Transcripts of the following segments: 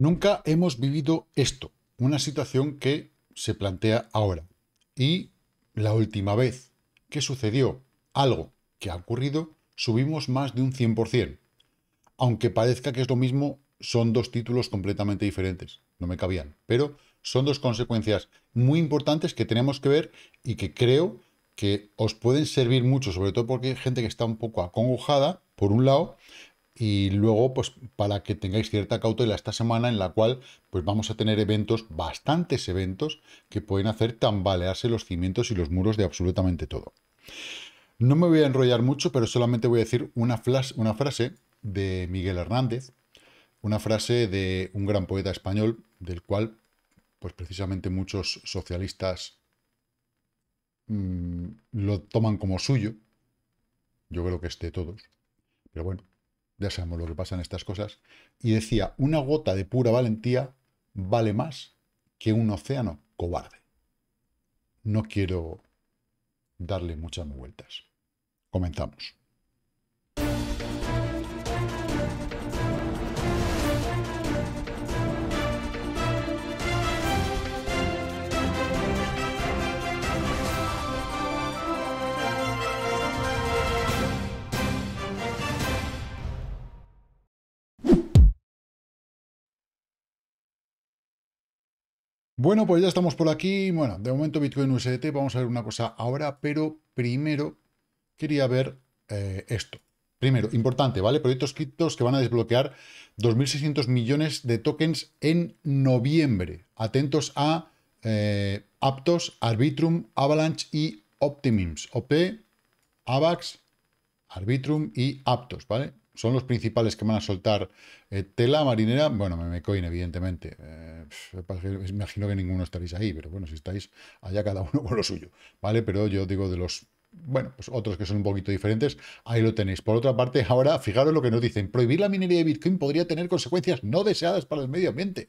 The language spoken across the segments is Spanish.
Nunca hemos vivido esto, una situación que se plantea ahora. Y la última vez que sucedió algo que ha ocurrido, subimos más de un 100%. Aunque parezca que es lo mismo, son dos títulos completamente diferentes. No me cabían. Pero son dos consecuencias muy importantes que tenemos que ver y que creo que os pueden servir mucho, sobre todo porque hay gente que está un poco acongojada, por un lado, y luego pues para que tengáis cierta cautela esta semana en la cual pues vamos a tener eventos, bastantes eventos que pueden hacer tambalearse los cimientos y los muros de absolutamente todo. No me voy a enrollar mucho, pero solamente voy a decir una, frase de Miguel Hernández, una frase de un gran poeta español del cual pues precisamente muchos socialistas mm, lo toman como suyo. Yo creo que es de todos. Pero bueno, ya sabemos lo que pasa en estas cosas, y decía, una gota de pura valentía vale más que un océano cobarde. No quiero darle muchas vueltas. Comenzamos. Bueno, pues ya estamos por aquí. Bueno, de momento Bitcoin USDT, vamos a ver una cosa ahora, pero primero quería ver eh, esto. Primero, importante, ¿vale? Proyectos criptos que van a desbloquear 2.600 millones de tokens en noviembre. Atentos a eh, Aptos, Arbitrum, Avalanche y Optimims. OP, AVAX, Arbitrum y Aptos, ¿vale? son los principales que van a soltar eh, tela marinera. Bueno, Memecoin, evidentemente. Eh, me imagino que ninguno estaréis ahí, pero bueno, si estáis allá cada uno con lo suyo, ¿vale? Pero yo digo de los bueno, pues otros que son un poquito diferentes, ahí lo tenéis. Por otra parte, ahora fijaros lo que nos dicen, prohibir la minería de Bitcoin podría tener consecuencias no deseadas para el medio ambiente.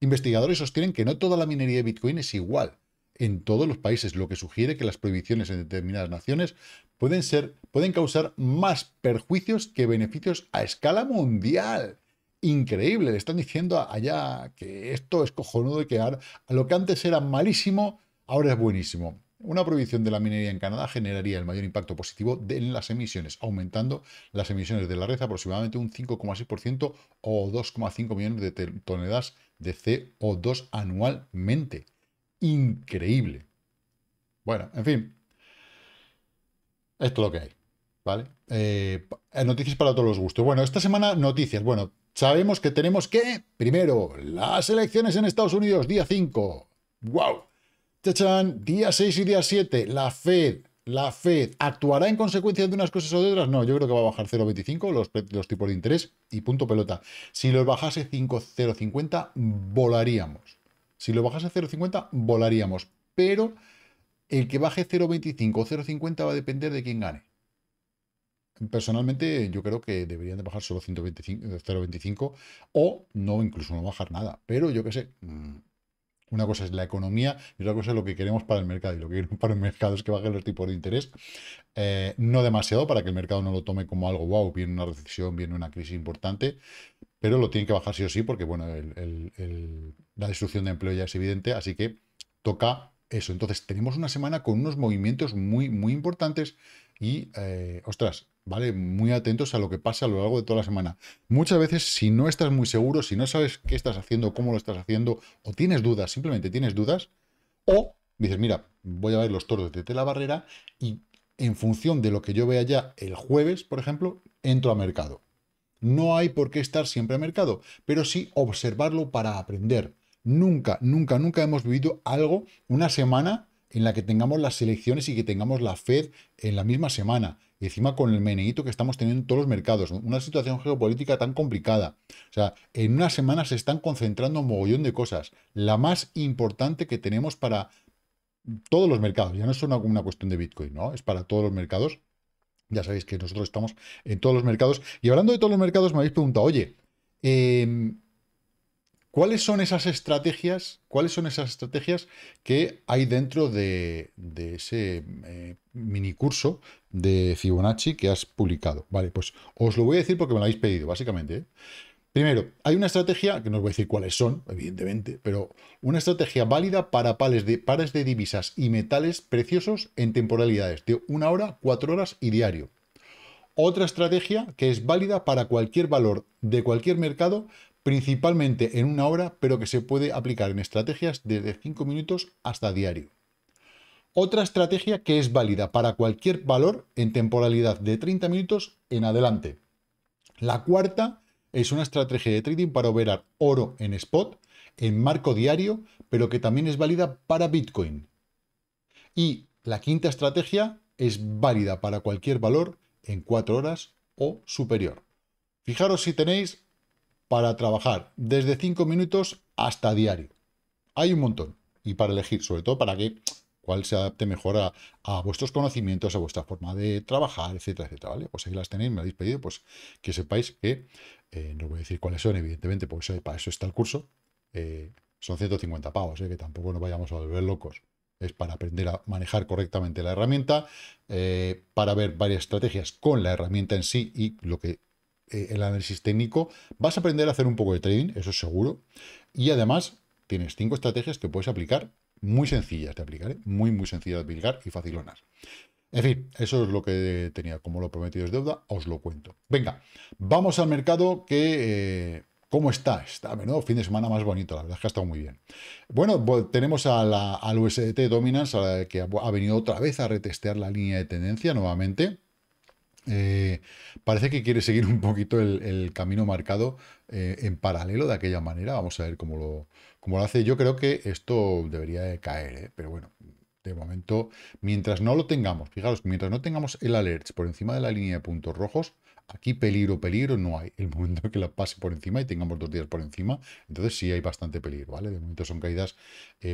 Investigadores sostienen que no toda la minería de Bitcoin es igual en todos los países, lo que sugiere que las prohibiciones en determinadas naciones pueden, ser, pueden causar más perjuicios que beneficios a escala mundial increíble. Le están diciendo allá que esto es cojonudo y que a lo que antes era malísimo, ahora es buenísimo. Una prohibición de la minería en Canadá generaría el mayor impacto positivo en las emisiones, aumentando las emisiones de la red aproximadamente un 5,6% o 2,5 millones de toneladas de CO2 anualmente increíble. Bueno, en fin. Esto es lo que hay. ¿Vale? Eh, eh, noticias para todos los gustos. Bueno, esta semana noticias. Bueno, sabemos que tenemos que, primero, las elecciones en Estados Unidos, día 5. ¡Wow! Chachan, día 6 y día 7, la Fed. La Fed actuará en consecuencia de unas cosas o de otras. No, yo creo que va a bajar 0,25 los, los tipos de interés y punto pelota. Si los bajase 5,050, volaríamos. Si lo bajas a 0,50, volaríamos. Pero el que baje 0,25 o 0,50 va a depender de quién gane. Personalmente, yo creo que deberían de bajar solo 0,25 o no, incluso no bajar nada. Pero yo qué sé, mm, una cosa es la economía y otra cosa es lo que queremos para el mercado. Y lo que queremos para el mercado es que bajen los tipos de interés, eh, no demasiado para que el mercado no lo tome como algo, wow, viene una recesión, viene una crisis importante, pero lo tienen que bajar sí o sí, porque bueno, la destrucción de empleo ya es evidente, así que toca eso. Entonces, tenemos una semana con unos movimientos muy, muy importantes y, eh, ostras, ¿vale? Muy atentos a lo que pasa a lo largo de toda la semana. Muchas veces, si no estás muy seguro, si no sabes qué estás haciendo, cómo lo estás haciendo, o tienes dudas, simplemente tienes dudas, o dices, mira, voy a ver los toros de la barrera y en función de lo que yo vea ya el jueves, por ejemplo, entro a mercado. No hay por qué estar siempre a mercado, pero sí observarlo para aprender. Nunca, nunca, nunca hemos vivido algo, una semana en la que tengamos las elecciones y que tengamos la Fed en la misma semana. encima con el meneíto que estamos teniendo en todos los mercados. Una situación geopolítica tan complicada. O sea, en una semana se están concentrando un mogollón de cosas. La más importante que tenemos para todos los mercados. Ya no es una, una cuestión de Bitcoin, ¿no? Es para todos los mercados ya sabéis que nosotros estamos en todos los mercados. Y hablando de todos los mercados, me habéis preguntado, oye, em, ¿cuáles son esas estrategias? ¿Cuáles son esas estrategias que hay dentro de, ese eh, mini curso de Fibonacci que has publicado? Vale, pues os lo voy a decir porque me lo habéis pedido, básicamente. ¿eh? Primero, hay una estrategia, que no os voy a decir cuáles son, evidentemente, pero una estrategia válida para pares de, divisas y metales preciosos en temporalidades de una hora, cuatro horas y diario. Otra estrategia que es válida para cualquier valor de cualquier mercado, principalmente en una hora, pero que se puede aplicar en estrategias desde 5 minutos hasta diario. Otra estrategia que es válida para cualquier valor en temporalidad de 30 minutos en adelante. La cuarta es una estrategia de trading para operar oro en spot, en marco diario, pero que también es válida para Bitcoin. Y la quinta estrategia es válida para cualquier valor en 4 horas o superior. Fijaros si tenéis para trabajar desde 5 minutos hasta diario. Hay un montón. Y para elegir, sobre todo para que cuál se adapte mejor a, vuestros conocimientos, a vuestra forma de trabajar, etcétera, etcétera, ¿vale? Pues ahí las tenéis, me habéis pedido, pues que sepáis que, eh, no voy a decir cuáles son, evidentemente, porque para eso está el curso, eh, son 150 pavos, ¿eh? que tampoco nos vayamos a volver locos. Es para aprender a manejar correctamente la herramienta, para ver varias estrategias con la herramienta en sí y lo que el análisis técnico. Vas a aprender a hacer un poco de trading, eso es seguro. Y además tienes cinco estrategias que puedes aplicar muy sencillas de aplicar, ¿eh? muy, muy sencillas de aplicar y facilonas. En fin, eso es lo que tenía, como lo prometido es deuda, os lo cuento. Venga, vamos al mercado que... Eh, ¿Cómo está? Está fin de semana más bonito, la verdad es que ha estado muy bien. Bueno, pues tenemos al USDT Dominance, que ha venido otra vez a retestear la línea de tendencia nuevamente. Eh, parece que quiere seguir un poquito el, camino marcado eh, en paralelo de aquella manera. Vamos a ver cómo lo, hace. Yo creo que esto debería de caer, ¿eh? pero bueno, de momento, mientras no lo tengamos, fijaros, mientras no tengamos el alert por encima de la línea de puntos rojos, aquí peligro, peligro no hay. El momento que la pase por encima y tengamos dos días por encima, entonces sí hay bastante peligro, ¿vale? De momento son caídas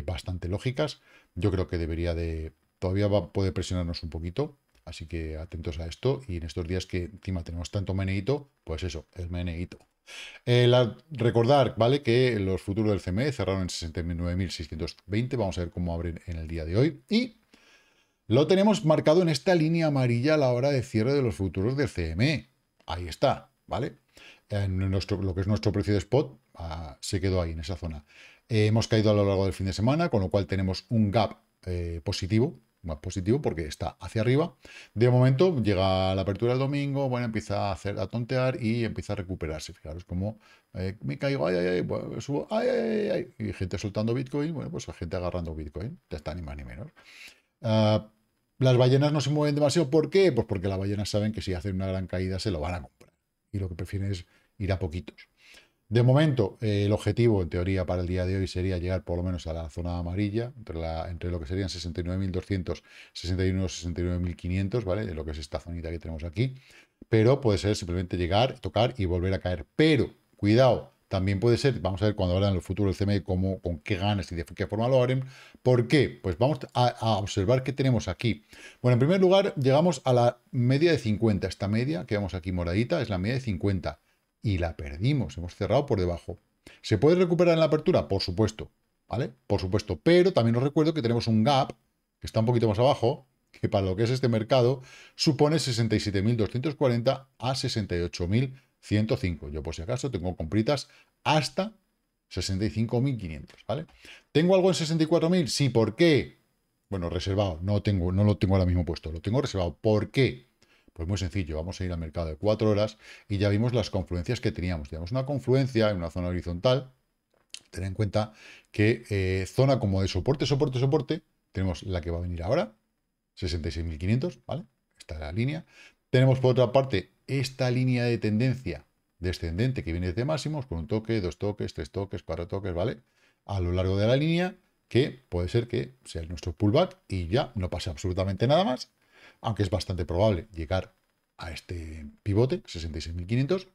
bastante lógicas. Yo creo que debería de... Todavía va, puede presionarnos un poquito, Así que atentos a esto y en estos días que encima tenemos tanto meneito, pues eso, el meneito. Eh, recordar, ¿vale? Que los futuros del CME cerraron en 69.620. Vamos a ver cómo abren en el día de hoy. Y lo tenemos marcado en esta línea amarilla a la hora de cierre de los futuros del CME. Ahí está, ¿vale? lo que es nuestro precio de spot ah, se quedó ahí, en esa zona. Eh, hemos caído a lo largo del fin de semana, con lo cual tenemos un gap eh, positivo más positivo porque está hacia arriba. De momento llega la apertura del domingo, bueno, empieza a, hacer, a tontear y empieza a recuperarse. Fijaros como eh, me caigo, ay, ay, subo, ay, ay, y gente soltando Bitcoin, bueno, pues la gente agarrando Bitcoin, ya está ni más ni menos. Ah, las ballenas no se mueven demasiado, ¿por qué? Pues porque las ballenas saben que si hacen una gran caída se lo van a comprar y lo que prefieren es ir a poquitos. De momento, eh, el objetivo en teoría para el día de hoy sería llegar por lo menos a la zona amarilla, entre, lo que serían 69.200, 69.500, ¿vale? De lo que es esta zonita que tenemos aquí. Pero puede ser simplemente llegar, tocar y volver a caer. Pero, cuidado, también puede ser, vamos a ver cuando hablan en el futuro el CME, cómo, con qué ganas y de qué forma lo haremos. ¿Por qué? Pues vamos a, a, observar qué tenemos aquí. Bueno, en primer lugar, llegamos a la media de 50. Esta media que vemos aquí moradita es la media de 50 y la perdimos, hemos cerrado por debajo. ¿Se puede recuperar en la apertura? Por supuesto, ¿vale? Por supuesto, pero también os recuerdo que tenemos un gap que está un poquito más abajo, que para lo que es este mercado supone 67.240 a 68.105. Yo por si acaso tengo compritas hasta 65.500, ¿vale? ¿Tengo algo en 64.000? Sí, ¿por qué? Bueno, reservado, no, tengo, no lo tengo ahora mismo puesto, lo tengo reservado. ¿Por qué? Pues muy sencillo, vamos a ir al mercado de cuatro horas y ya vimos las confluencias que teníamos. Tenemos una confluencia en una zona horizontal. Ten en cuenta que eh, zona como de soporte, soporte, soporte, tenemos la que va a venir ahora, 66.500, ¿vale? Esta es la línea. Tenemos por otra parte esta línea de tendencia descendente que viene desde máximos, con un toque, dos toques, tres toques, cuatro toques, ¿vale? A lo largo de la línea, que puede ser que sea nuestro pullback y ya no pase absolutamente nada más aunque es bastante probable llegar a este pivote, 66.500,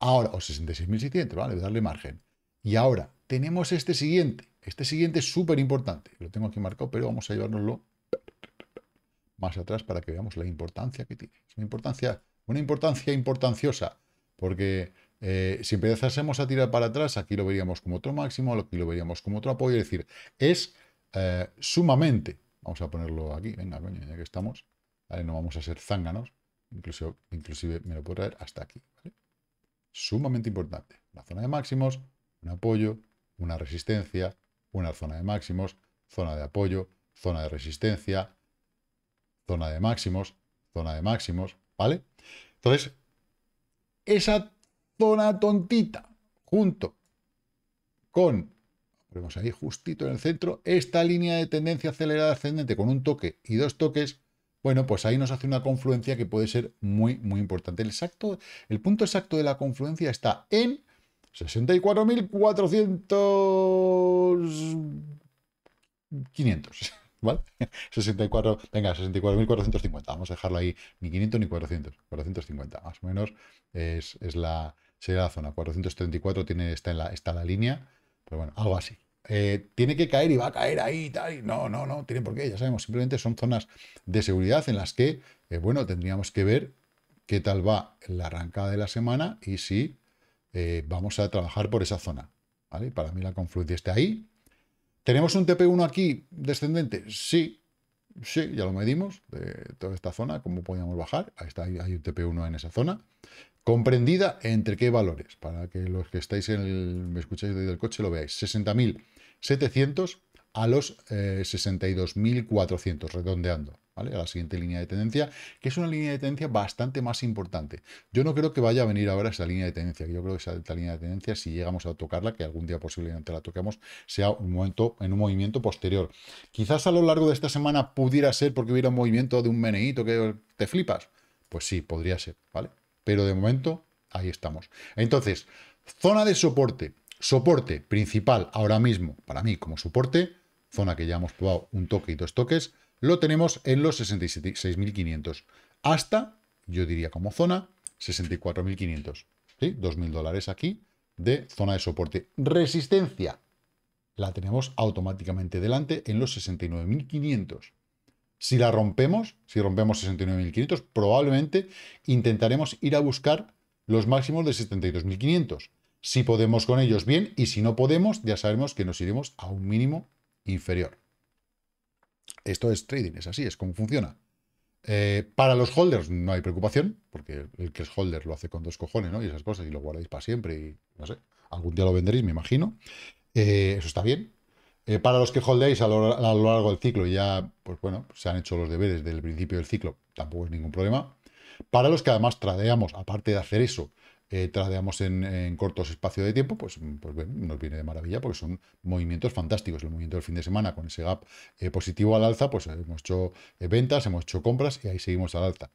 ahora, o 66.600, ¿vale? Darle margen. Y ahora tenemos este siguiente, este siguiente es súper importante, lo tengo aquí marcado, pero vamos a llevárnoslo más atrás para que veamos la importancia que tiene. Es una importancia, una importancia importanciosa, porque eh, si empezásemos a tirar para atrás, aquí lo veríamos como otro máximo, aquí lo veríamos como otro apoyo, es decir, es eh, sumamente, vamos a ponerlo aquí, venga, coño, ya que estamos, no vamos a ser zánganos, inclusive, inclusive me lo puedo traer hasta aquí, Sumamente importante. Una zona de máximos, un apoyo, una resistencia, una zona de máximos, zona de apoyo, zona de resistencia, zona de máximos, zona de máximos, ¿vale? Entonces, esa zona tontita, junto con, ponemos ahí justito en el centro, esta línea de tendencia acelerada ascendente con un toque y dos toques, bueno, pues ahí nos hace una confluencia que puede ser muy, muy importante. El, exacto, el punto exacto de la confluencia está en 64.400... ¿Vale? 64, venga, 64.450. Vamos a dejarlo ahí, ni 500 ni 400. 450, más o menos, es, la, sería la zona. 434 tiene, está, en la, está la línea, pero bueno, algo así. Eh, tiene que caer y va a caer ahí y tal. No, no, no, tiene por qué, ya sabemos. Simplemente son zonas de seguridad en las que, eh, bueno, tendríamos que ver qué tal va la arrancada de la semana y si eh, vamos a trabajar por esa zona. ¿vale? Para mí la confluencia está ahí. ¿Tenemos un TP1 aquí descendente? Sí, sí, ya lo medimos, de toda esta zona, cómo podíamos bajar. Ahí está, hay un TP1 en esa zona. Comprendida entre qué valores, para que los que estáis en el, me escucháis desde el coche lo veáis. 60.000 700 a los 62.400, eh, redondeando, ¿vale? A la siguiente línea de tendencia, que es una línea de tendencia bastante más importante. Yo no creo que vaya a venir ahora esa línea de tendencia, yo creo que esa, línea de tendencia, si llegamos a tocarla, que algún día posiblemente la toquemos, sea un momento, en un movimiento posterior. Quizás a lo largo de esta semana pudiera ser porque hubiera un movimiento de un meneíto que te flipas. Pues sí, podría ser, ¿vale? Pero de momento, ahí estamos. Entonces, zona de soporte. Soporte principal ahora mismo, para mí como soporte, zona que ya hemos probado un toque y dos toques, lo tenemos en los 66.500. Hasta, yo diría como zona, 64.500. ¿Sí? 2.000 dólares aquí de zona de soporte. Resistencia la tenemos automáticamente delante en los 69.500. Si la rompemos, si rompemos 69.500, probablemente intentaremos ir a buscar los máximos de 72.500. Si podemos con ellos, bien, y si no podemos, ya sabemos que nos iremos a un mínimo inferior. Esto es trading, es así, es como funciona. Eh, para los holders no hay preocupación, porque el que es holder lo hace con dos cojones, ¿no? Y esas cosas, y lo guardáis para siempre, y no sé, algún día lo venderéis, me imagino. Eh, eso está bien. Eh, para los que holdéis a lo, largo del ciclo, y ya, pues bueno, se han hecho los deberes del principio del ciclo, tampoco es ningún problema. Para los que además tradeamos, aparte de hacer eso, eh, en, cortos espacios de tiempo, pues, pues nos viene de maravilla porque son movimientos fantásticos. El movimiento del fin de semana con ese gap eh, positivo al alza, pues hemos hecho eh, ventas, hemos hecho compras y ahí seguimos al alza.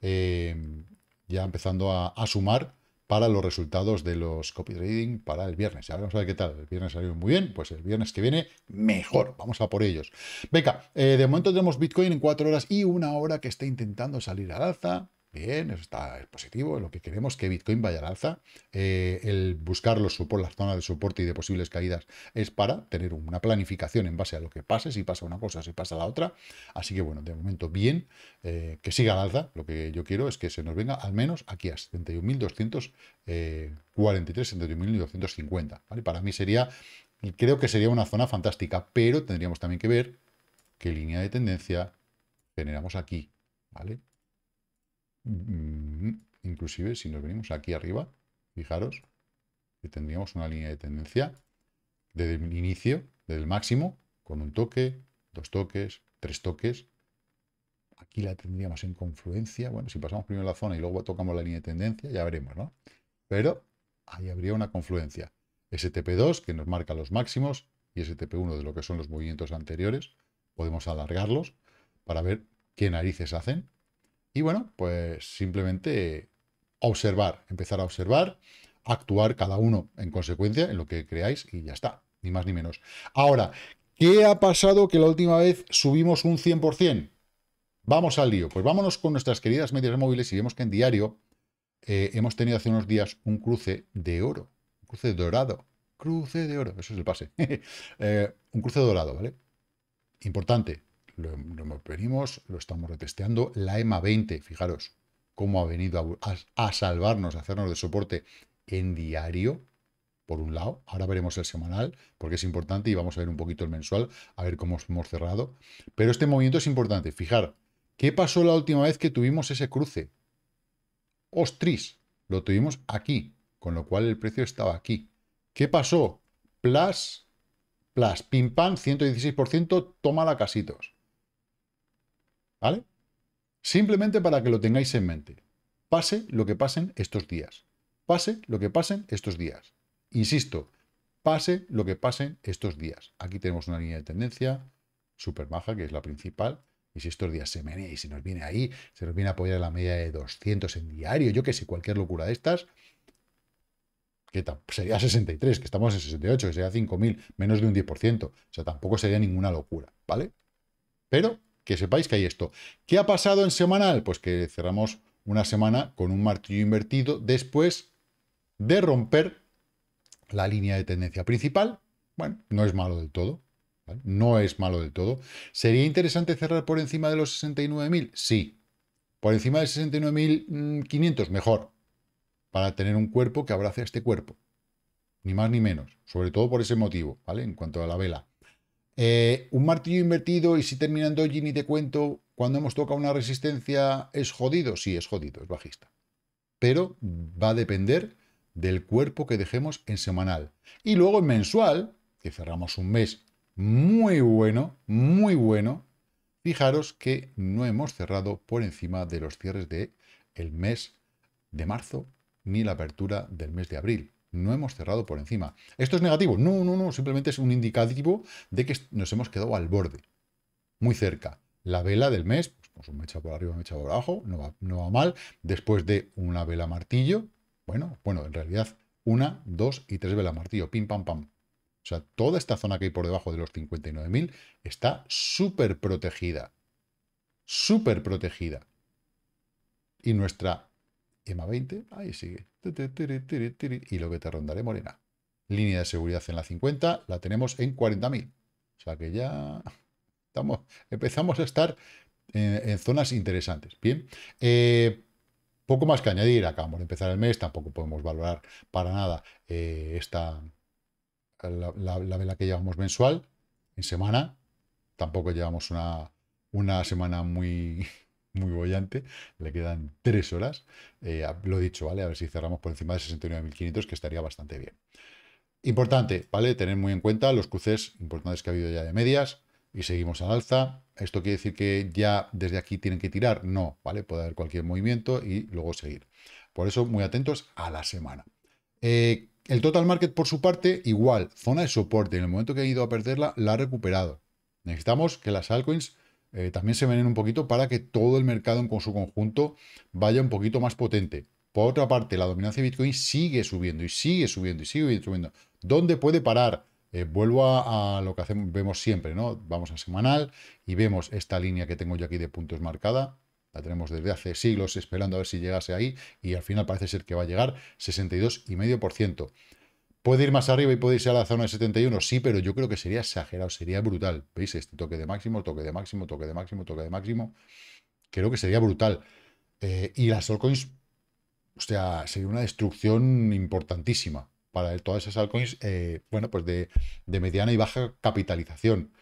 Em, ya empezando a, sumar para los resultados de los copy trading para el viernes. ya vamos a ver qué tal. El viernes salió muy bien, pues el viernes que viene mejor. Vamos a por ellos. Venga, eh, de momento tenemos Bitcoin en 4 horas y una hora que está intentando salir al alza. Bien, está es positivo. Lo que queremos es que Bitcoin vaya al alza. Eh, el buscar los support, la zona de soporte y de posibles caídas es para tener una planificación en base a lo que pase, si pasa una cosa, si pasa la otra. Así que bueno, de momento bien, eh, que siga al alza. Lo que yo quiero es que se nos venga al menos aquí a 71.243, 71.250. Eh, ¿vale? Para mí sería, creo que sería una zona fantástica, pero tendríamos también que ver qué línea de tendencia generamos aquí. ¿Vale? Mm, inclusive si nos venimos aquí arriba, fijaros que tendríamos una línea de tendencia desde el inicio, desde el máximo, con un toque, dos toques, tres toques. Aquí la tendríamos en confluencia. Bueno, si pasamos primero la zona y luego tocamos la línea de tendencia, ya veremos, ¿no? Pero ahí habría una confluencia. STP2, que nos marca los máximos, y STP1 de lo que son los movimientos anteriores. Podemos alargarlos para ver qué narices hacen y bueno, pues simplemente observar, empezar a observar, actuar cada uno en consecuencia en lo que creáis y ya está, ni más ni menos. Ahora, ¿qué ha pasado que la última vez subimos un 100%? Vamos al lío. Pues vámonos con nuestras queridas medias móviles y vemos que en diario eh, hemos tenido hace unos días un cruce de oro, un cruce dorado. Cruce de oro, eso es el pase. Eh, un cruce dorado, ¿vale? Importante, lo, venimos lo estamos retesteando. La EMA 20, fijaros cómo ha venido a, salvarnos, a hacernos de soporte en diario, por un lado. Ahora veremos el semanal, porque es importante, y vamos a ver un poquito el mensual, a ver cómo hemos cerrado. Pero este movimiento es importante. Fijar, ¿qué pasó la última vez que tuvimos ese cruce? ¡Ostris! Lo tuvimos aquí, con lo cual el precio estaba aquí. ¿Qué pasó? Plus, plus, pim pam, 116%, toma la casitos. ¿Vale? Simplemente para que lo tengáis en mente. Pase lo que pasen estos días. Pase lo que pasen estos días. Insisto, pase lo que pasen estos días. Aquí tenemos una línea de tendencia super baja, que es la principal. Y si estos días se menea y se nos viene ahí, se nos viene a apoyar la media de 200 en diario, yo que sé, cualquier locura de estas, que sería 63, que estamos en 68, que sería 5.000, menos de un 10%. O sea, tampoco sería ninguna locura, ¿vale? Pero que sepáis que hay esto. ¿Qué ha pasado en semanal? Pues que cerramos una semana con un martillo invertido después de romper la línea de tendencia principal. Bueno, no es malo del todo. No es malo del todo. ¿Sería interesante cerrar por encima de los 69.000? Sí. ¿Por encima de 69.500? Mm, Mejor. Para tener un cuerpo que abrace a este cuerpo. Ni más ni menos. Sobre todo por ese motivo, ¿vale? En cuanto a la vela. Eh, un martillo invertido y si terminando allí ni te cuento, cuando hemos tocado una resistencia, ¿es jodido? Sí, es jodido, es bajista. Pero va a depender del cuerpo que dejemos en semanal. Y luego en mensual, que cerramos un mes muy bueno, muy bueno, fijaros que no hemos cerrado por encima de los cierres del el mes de marzo ni la apertura del mes de abril no hemos cerrado por encima. ¿Esto es negativo? No, no, no, simplemente es un indicativo de que nos hemos quedado al borde, muy cerca. La vela del mes, pues, pues un mecha por arriba, mecha por abajo, no va, no va mal. Después de una vela martillo, bueno, bueno, en realidad una, dos y tres vela martillo, pim, pam, pam. O sea, toda esta zona que hay por debajo de los 59.000 está súper protegida. Súper protegida. Y nuestra EMA 20, ahí sigue. Y lo que te rondaré, Morena. Línea de seguridad en la 50, la tenemos en 40.000. O sea que ya estamos, empezamos a estar en, zonas interesantes. Bien, eh, poco más que añadir. Acabamos de empezar el mes, tampoco podemos valorar para nada eh, la, vela que llevamos mensual en semana. Tampoco llevamos una semana muy muy bollante, le quedan tres horas. Eh, lo he dicho, ¿vale? A ver si cerramos por encima de 69.500, que estaría bastante bien. Importante, ¿vale? Tener muy en cuenta los cruces importantes que ha habido ya de medias y seguimos al alza. ¿Esto quiere decir que ya desde aquí tienen que tirar? No, ¿vale? Puede haber cualquier movimiento y luego seguir. Por eso, muy atentos a la semana. Eh, el total market, por su parte, igual, zona de soporte. En el momento que ha ido a perderla, la ha recuperado. Necesitamos que las altcoins eh, también se venen un poquito para que todo el mercado en su conjunto vaya un poquito más potente. Por otra parte, la dominancia de Bitcoin sigue subiendo y sigue subiendo y sigue subiendo. ¿Dónde puede parar? Eh, vuelvo a, lo que hacemos, vemos siempre, ¿no? Vamos a semanal y vemos esta línea que tengo yo aquí de puntos marcada. La tenemos desde hace siglos esperando a ver si llegase ahí y al final parece ser que va a llegar 62,5%. ¿Puede ir más arriba y puede irse a la zona de 71? Sí, pero yo creo que sería exagerado, sería brutal. ¿Veis? Este toque de máximo, toque de máximo, toque de máximo, toque de máximo. Creo que sería brutal. Eh, y las altcoins, o sea, sería una destrucción importantísima para todas esas altcoins, eh, bueno, pues de, mediana y baja capitalización.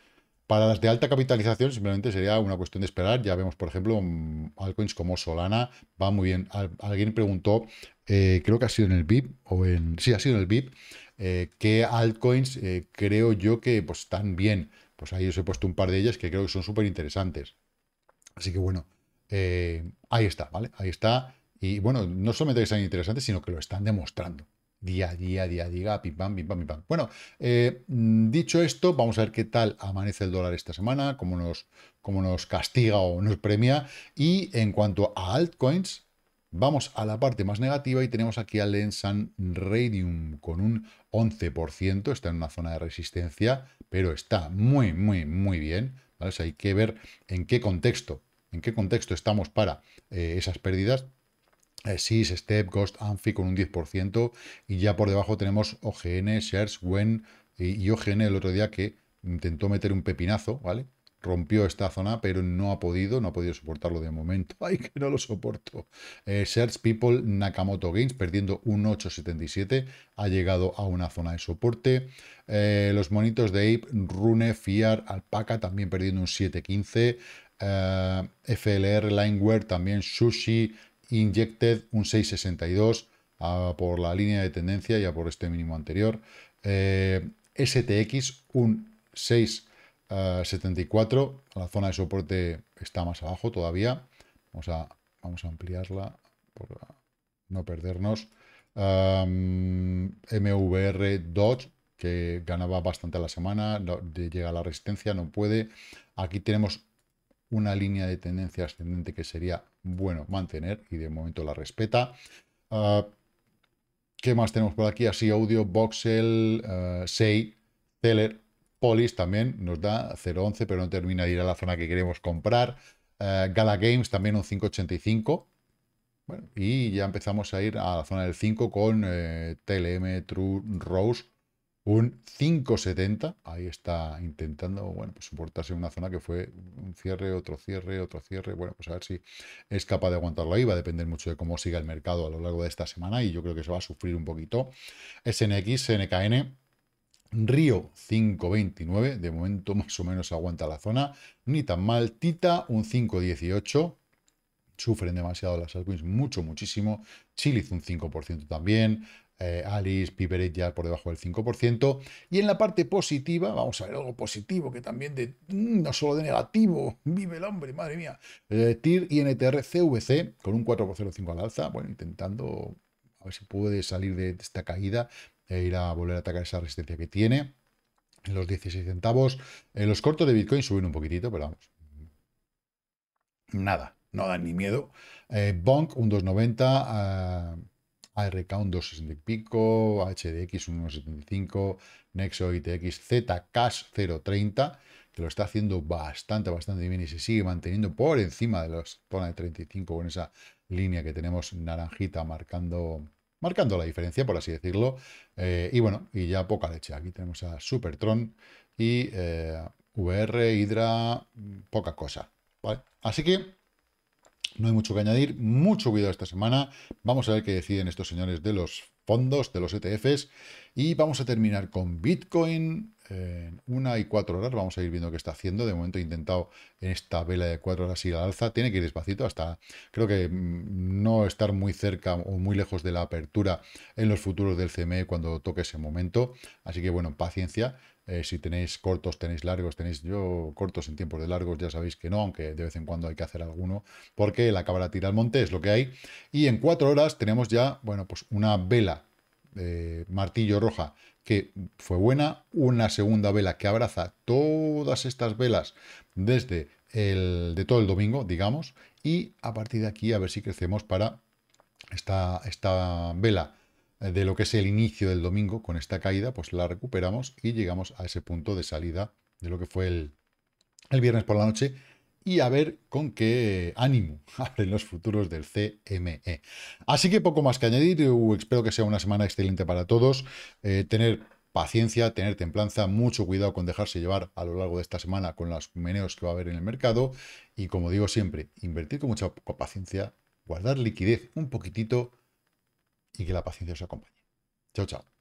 Para las de alta capitalización simplemente sería una cuestión de esperar. Ya vemos, por ejemplo, mm, altcoins como Solana va muy bien. alguien preguntó eh, creo que ha sido en el VIP, o en, sí, ha sido en el VIP, eh, que qué altcoins eh, creo yo que pues, están bien. Pues ahí os he puesto un par de ellas que creo que son súper interesantes. Así que bueno, ahí está, ¿vale? Ahí está. Y bueno, no solamente que sean interesantes, sino que lo están demostrando. Día a día, día a día, pipam, pam, pim pam, pam. Bueno, dicho esto, vamos a ver qué tal amanece el dólar esta semana, cómo nos, cómo nos castiga o nos premia. Y en cuanto a altcoins, Vamos a la parte más negativa y tenemos aquí a Ensan Radium con un 11%, está en una zona de resistencia, pero está muy, muy, muy bien. hay que ver en qué contexto, en qué contexto estamos para eh, esas pérdidas. Eh, SIS, STEP, Ghost, Amphi con un 10% y ya por debajo tenemos OGN, Shares, WEN y, y OGN el otro día que intentó meter un pepinazo, ¿vale? rompió esta zona, pero no ha podido, no ha podido soportarlo de momento. ¡Ay, que no lo soporto! Eh, Search People Nakamoto Games, perdiendo un 8,77, ha llegado a una zona de soporte. Eh, los monitos de Ape, Rune, Fiar, Alpaca, también perdiendo un 7,15. Eh, FLR, Lineware, también Sushi, Injected, un 6,62, por la línea de tendencia, ya por este mínimo anterior. STX, un 6 74. Eh, la zona de soporte está más abajo todavía. Vamos a, ampliarla por no perdernos. Eh, MVR Dodge, que ganaba bastante la semana, llega a la resistencia, no puede. Aquí tenemos una línea de tendencia ascendente que sería bueno mantener y de momento la respeta. Eh, ¿Qué más tenemos por aquí? Así Audio, Voxel, 6, teller Polis también nos da 0.11, pero no termina de ir a la zona que queremos comprar. Eh, Gala Games también un 5.85. Bueno, y ya empezamos a ir a la zona del 5 con eh, TLM True Rose un 5.70. Ahí está intentando, bueno, pues soportarse una zona que fue un cierre, otro cierre, otro cierre. Bueno, pues a ver si es capaz de aguantarlo ahí. Va a depender mucho de cómo siga el mercado a lo largo de esta semana y yo creo que se va a sufrir un poquito. SNX, SNKN Río 5.29, de momento más o menos aguanta la zona, ni tan mal. Tita un 5.18, sufren demasiado las altcoins, mucho, muchísimo. Chiliz un 5% también. Eh, Alice, Piperet, ya por debajo del 5%. Y en la parte positiva, vamos a ver algo positivo que también de mm, no solo de negativo, vive el hombre, madre mía. Eh, TIR y NTR CVC con un 4,05 al alza, bueno, intentando a ver si puede salir de esta caída. E ir a volver a atacar esa resistencia que tiene. En los 16 centavos. En eh, los cortos de Bitcoin suben un poquitito, pero vamos. Nada, no dan ni miedo. Eh, Bonk, un 2,90. Eh, ARK, un 2,60 y pico. HDX, un 1,75. Nexo ITX ZCash 0,30 que lo está haciendo bastante, bastante bien y se sigue manteniendo por encima de los zona de 35 con esa línea que tenemos naranjita marcando marcando la diferencia, por así decirlo. Eh, y bueno, y ya poca leche. Aquí tenemos a Supertron y eh, VR, Hydra, poca cosa. Así que no hay mucho que añadir, mucho cuidado esta semana. Vamos a ver qué deciden estos señores de los fondos, de los ETFs. Y vamos a terminar con Bitcoin, en una y cuatro horas. Vamos a ir viendo qué está haciendo. De momento he intentado en esta vela de cuatro horas ir al alza. Tiene que ir despacito hasta, creo que mm, no estar muy cerca o muy lejos de la apertura en los futuros del CME cuando toque ese momento. Así que bueno, paciencia. Eh, si tenéis cortos, tenéis largos, tenéis yo cortos en tiempos de largos, ya sabéis que no, aunque de vez en cuando hay que hacer alguno, porque la cámara tira al monte, es lo que hay. Y en cuatro horas tenemos ya, bueno, pues una vela martillo roja que fue buena, una segunda vela que abraza todas estas velas desde el de todo el domingo, digamos, y a partir de aquí a ver si crecemos para esta, esta vela de lo que es el inicio del domingo con esta caída, pues la recuperamos y llegamos a ese punto de salida de lo que fue el, el viernes por la noche y a ver con qué ánimo abren los futuros del CME. Así que poco más que añadir, uh, espero que sea una semana excelente para todos, eh, tener paciencia, tener templanza, mucho cuidado con dejarse llevar a lo largo de esta semana con los meneos que va a haber en el mercado y como digo siempre, invertir con mucha paciencia, guardar liquidez un poquitito y que la paciencia os acompañe. Chao, chao.